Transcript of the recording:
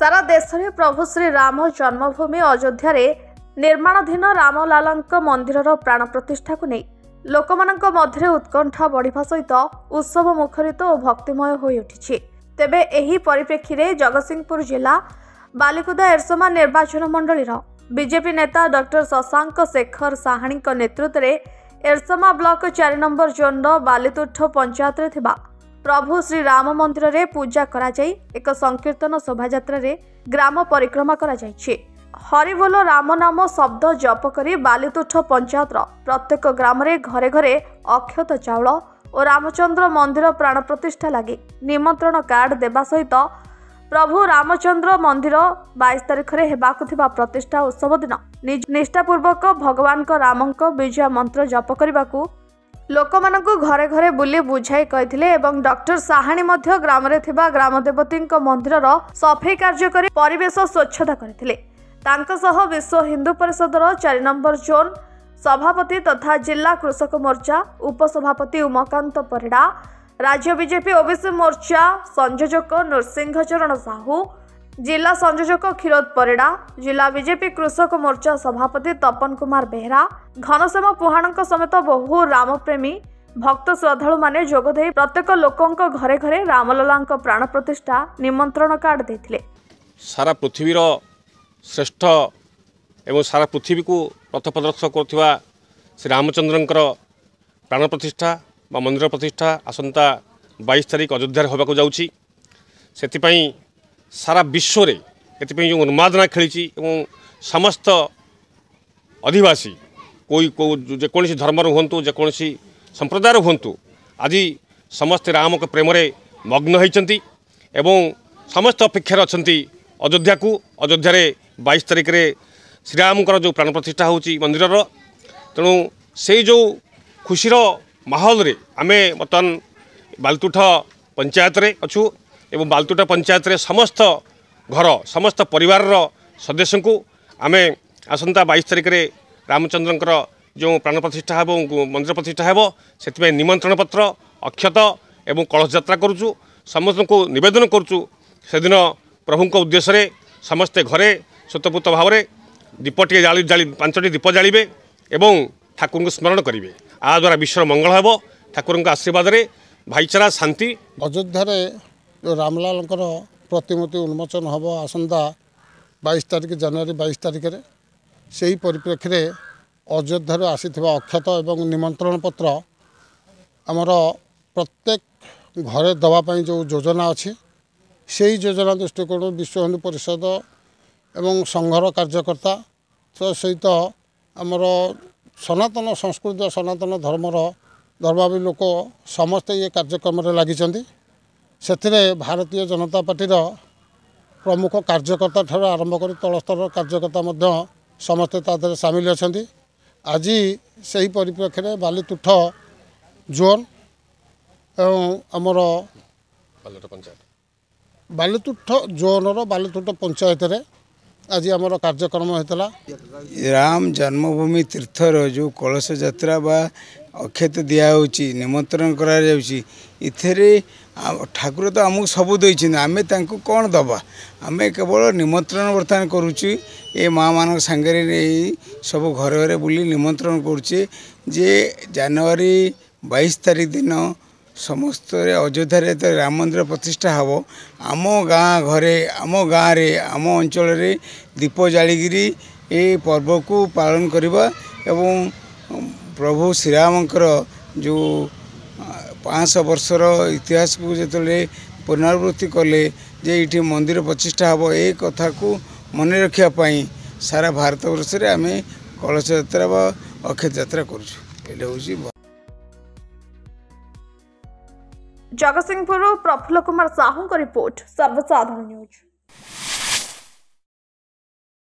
ସାରା ଦେଶରେ ପ୍ରଭୁ ଶ୍ରୀରାମ ଜନ୍ମଭୂମି ଅଯୋଧ୍ୟାରେ ନିର୍ମାଣାଧୀନ ରାମଲାଲାଙ୍କ ମନ୍ଦିରର ପ୍ରାଣ ପ୍ରତିଷ୍ଠାକୁ ନେଇ ଲୋକମାନଙ୍କ ମଧ୍ୟରେ ଉତ୍କଣ୍ଠା ବଢ଼ିବା ସହିତ ଉତ୍ସବ ମୁଖରିତ ଓ ଭକ୍ତିମୟ ହୋଇଉଠିଛି ତେବେ ଏହି ପରିପ୍ରେକ୍ଷୀରେ ଜଗତସିଂହପୁର ଜିଲ୍ଲା ବାଲିକୁଦା ଏରସମା ନିର୍ବାଚନ ମଣ୍ଡଳୀର ବିଜେପି ନେତା ଡକ୍ଟର ଶଶାଙ୍କ ଶେଖର ସାହାଣୀଙ୍କ ନେତୃତ୍ୱରେ ଏରସମା ବ୍ଲକ ଚାରି ନମ୍ବର ଜୋନ୍ର ବାଲିତୁଠ ପଞ୍ଚାୟତରେ ଥିବା ପ୍ରଭୁ ଶ୍ରୀରାମ ମନ୍ଦିରରେ ପୂଜା କରାଯାଇ ଏକ ସଂକୀର୍ତ୍ତନ ଶୋଭାଯାତ୍ରାରେ ଗ୍ରାମ ପରିକ୍ରମା କରାଯାଇଛି ହରିବୋଲ ରାମ ନାମ ଶବ୍ଦ ଜପ କରି ବାଲିତୁଠ ପଞ୍ଚାୟତର ପ୍ରତ୍ୟେକ ଗ୍ରାମରେ ଘରେ ଘରେ ଅକ୍ଷତ ଚାଉଳ ଓ ରାମଚନ୍ଦ୍ର ମନ୍ଦିର ପ୍ରାଣ ପ୍ରତିଷ୍ଠା ଲାଗି ନିମନ୍ତ୍ରଣ କାର୍ଡ ଦେବା ସହିତ ପ୍ରଭୁ ରାମଚନ୍ଦ୍ର ମନ୍ଦିର ବାଇଶ ତାରିଖରେ ହେବାକୁ ଥିବା ପ୍ରତିଷ୍ଠା ଉତ୍ସବ ଦିନ ନିଷ୍ଠାପୂର୍ବକ ଭଗବାନଙ୍କ ରାମଙ୍କ ବିଜୟ ମନ୍ତ୍ର ଜପ କରିବାକୁ ଲୋକମାନଙ୍କୁ ଘରେ ଘରେ ବୁଲି ବୁଝାଇ କହିଥିଲେ ଏବଂ ଡକ୍ଟର ସାହାଣୀ ମଧ୍ୟ ଗ୍ରାମରେ ଥିବା ଗ୍ରାମଦେବତୀଙ୍କ ମନ୍ଦିରର ସଫେଇ କାର୍ଯ୍ୟ କରି ପରିବେଶ ସ୍ୱଚ୍ଛତା କରିଥିଲେ ତାଙ୍କ ସହ ବିଶ୍ୱ ହିନ୍ଦୁ ପରିଷଦର ଚାରି ନମ୍ବର ଜୋନ୍ ସଭାପତି ତଥା ଜିଲ୍ଲା କୃଷକ ମୋର୍ଚ୍ଚା ଉପସଭାପତି ଉମାକାନ୍ତ ପରିଡ଼ା ରାଜ୍ୟ ବିଜେପି ଓବିସି ମୋର୍ଚ୍ଚା ସଂଯୋଜକ ନୃସିଂହ ଚରଣ ସାହୁ जिल्ला संयोजक किरोद परिडा जिल्ला बीजेपी कृषक मोर्चा सभापति तपन कुमार बेहरा घनश्याम पुहाणको समेत बहु रेमी भक्त श्रद्धालुदै प्रत्येक लोक घर घर र प्राण प्रतिष्ठा निमन्त्रण कार्ड दि सारा पृथ्वी श्रेष्ठ एवं सारा पृथ्वीको रथ प्रदर्शक श्री रमचन्द्र प्राण प्रतिष्ठा मन्दिर प्रतिष्ठा आस तारिख अयोध्य ସାରା ବିଶ୍ୱରେ ଏଥିପାଇଁ ଯେଉଁ ଉନ୍ମାଦନା ଖେଳିଛି ଏବଂ ସମସ୍ତ ଅଧିବାସୀ କୋଇ କେଉଁ ଯେକୌଣସି ଧର୍ମର ହୁଅନ୍ତୁ ଯେକୌଣସି ସମ୍ପ୍ରଦାୟର ହୁଅନ୍ତୁ ଆଜି ସମସ୍ତେ ରାମଙ୍କ ପ୍ରେମରେ ମଗ୍ନ ହୋଇଛନ୍ତି ଏବଂ ସମସ୍ତ ଅପେକ୍ଷାରେ ଅଛନ୍ତି ଅଯୋଧ୍ୟାକୁ ଅଯୋଧ୍ୟାରେ ବାଇଶ ତାରିଖରେ ଶ୍ରୀରାମଙ୍କର ଯେଉଁ ପ୍ରାଣ ପ୍ରତିଷ୍ଠା ହେଉଛି ମନ୍ଦିରର ତେଣୁ ସେଇ ଯେଉଁ ଖୁସିର ମାହୋଲରେ ଆମେ ବର୍ତ୍ତମାନ ବାଲତୁଠ ପଞ୍ଚାୟତରେ ଅଛୁ ଏବଂ ବାଲତୁଟା ପଞ୍ଚାୟତରେ ସମସ୍ତ ଘର ସମସ୍ତ ପରିବାରର ସଦସ୍ୟଙ୍କୁ ଆମେ ଆସନ୍ତା ବାଇଶ ତାରିଖରେ ରାମଚନ୍ଦ୍ରଙ୍କର ଯେଉଁ ପ୍ରାଣ ପ୍ରତିଷ୍ଠା ହେବ ମନ୍ଦିର ପ୍ରତିଷ୍ଠା ହେବ ସେଥିପାଇଁ ନିମନ୍ତ୍ରଣ ପତ୍ର ଅକ୍ଷତ ଏବଂ କଳସ ଯାତ୍ରା କରୁଛୁ ସମସ୍ତଙ୍କୁ ନିବେଦନ କରୁଛୁ ସେଦିନ ପ୍ରଭୁଙ୍କ ଉଦ୍ଦେଶ୍ୟରେ ସମସ୍ତେ ଘରେ ସ୍ୱତପୁତ ଭାବରେ ଦୀପଟିଏ ଜାଳି ଜାଳି ପାଞ୍ଚଟି ଦୀପ ଜାଳିବେ ଏବଂ ଠାକୁରଙ୍କୁ ସ୍ମରଣ କରିବେ ଆ ଦ୍ୱାରା ବିଶ୍ୱର ମଙ୍ଗଳ ହେବ ଠାକୁରଙ୍କ ଆଶୀର୍ବାଦରେ ଭାଇଚାରା ଶାନ୍ତି ଅଯୋଧ୍ୟାରେ ରାମଲାଲଙ୍କର ପ୍ରତିମୂର୍ତ୍ତି ଉନ୍ମୋଚନ ହେବ ଆସନ୍ତା ବାଇଶ ତାରିଖ ଜାନୁଆରୀ ବାଇଶ ତାରିଖରେ ସେହି ପରିପ୍ରେକ୍ଷୀରେ ଅଯୋଧ୍ୟାରୁ ଆସିଥିବା ଅକ୍ଷତ ଏବଂ ନିମନ୍ତ୍ରଣ ପତ୍ର ଆମର ପ୍ରତ୍ୟେକ ଘରେ ଦେବା ପାଇଁ ଯେଉଁ ଯୋଜନା ଅଛି ସେହି ଯୋଜନା ଦୃଷ୍ଟିକୋଣରୁ ବିଶ୍ୱ ହିନ୍ଦୁ ପରିଷଦ ଏବଂ ସଂଘର କାର୍ଯ୍ୟକର୍ତ୍ତା ସହିତ ଆମର ସନାତନ ସଂସ୍କୃତି ସନାତନ ଧର୍ମର ଧର୍ମାବୀ ଲୋକ ସମସ୍ତେ ଏ କାର୍ଯ୍ୟକ୍ରମରେ ଲାଗିଛନ୍ତି ସେଥିରେ ଭାରତୀୟ ଜନତା ପାର୍ଟିର ପ୍ରମୁଖ କାର୍ଯ୍ୟକର୍ତ୍ତା ଠାରୁ ଆରମ୍ଭ କରି ତଳସ୍ତରର କାର୍ଯ୍ୟକର୍ତ୍ତା ମଧ୍ୟ ସମସ୍ତେ ତା ଦେହରେ ସାମିଲ ଅଛନ୍ତି ଆଜି ସେହି ପରିପ୍ରେକ୍ଷୀରେ ବାଲିତୁଠ ଜୋନ୍ ଏବଂ ଆମର ବାଲିତୁଠ ଜୋନ୍ର ବାଲିତୁଠ ପଞ୍ଚାୟତରେ ଆଜି ଆମର କାର୍ଯ୍ୟକ୍ରମ ହୋଇଥିଲା ରାମ ଜନ୍ମଭୂମି ତୀର୍ଥର ଯେଉଁ କଳସ ଯାତ୍ରା ବା ଅକ୍ଷତ ଦିଆହେଉଛି ନିମନ୍ତ୍ରଣ କରାଯାଉଛି ଏଥିରେ ଠାକୁର ତ ଆମକୁ ସବୁ ଦେଇଛନ୍ତି ଆମେ ତାଙ୍କୁ କ'ଣ ଦେବା ଆମେ କେବଳ ନିମନ୍ତ୍ରଣ ବର୍ତ୍ତମାନ କରୁଛୁ ଏ ମାଆମାନଙ୍କ ସାଙ୍ଗରେ ନେଇ ସବୁ ଘରେ ଘରେ ବୁଲି ନିମନ୍ତ୍ରଣ କରୁଛେ ଯେ ଜାନୁଆରୀ ବାଇଶ ତାରିଖ ଦିନ ସମସ୍ତରେ ଅଯୋଧ୍ୟାରେ ଯେତେବେଳେ ରାମ ମନ୍ଦିର ପ୍ରତିଷ୍ଠା ହେବ ଆମ ଗାଁ ଘରେ ଆମ ଗାଁରେ ଆମ ଅଞ୍ଚଳରେ ଦୀପ ଜାଳିକିରି ଏ ପର୍ବକୁ ପାଳନ କରିବା ଏବଂ ପ୍ରଭୁ ଶ୍ରୀରାମଙ୍କର ଯେଉଁ ପାଞ୍ଚଶହ ବର୍ଷର ଇତିହାସକୁ ଯେତେବେଳେ ପୁନରାବୃତ୍ତି କଲେ ଯେ ଏଇଠି ମନ୍ଦିର ପ୍ରତିଷ୍ଠା ହେବ ଏ କଥାକୁ ମନେ ରଖିବା ପାଇଁ ସାରା ଭାରତବର୍ଷରେ ଆମେ କଳସ ଯାତ୍ରା ବା ଅକ୍ଷୟ ଯାତ୍ରା କରୁଛୁ ଏଇଟା ହେଉଛି ଜଗତସିଂହପୁରରୁ ପ୍ରଫୁଲ୍ଲ କୁମାର ସାହୁଙ୍କ ରିପୋର୍ଟ ସର୍ବସାଧାରଣ ନ୍ୟୁଜ୍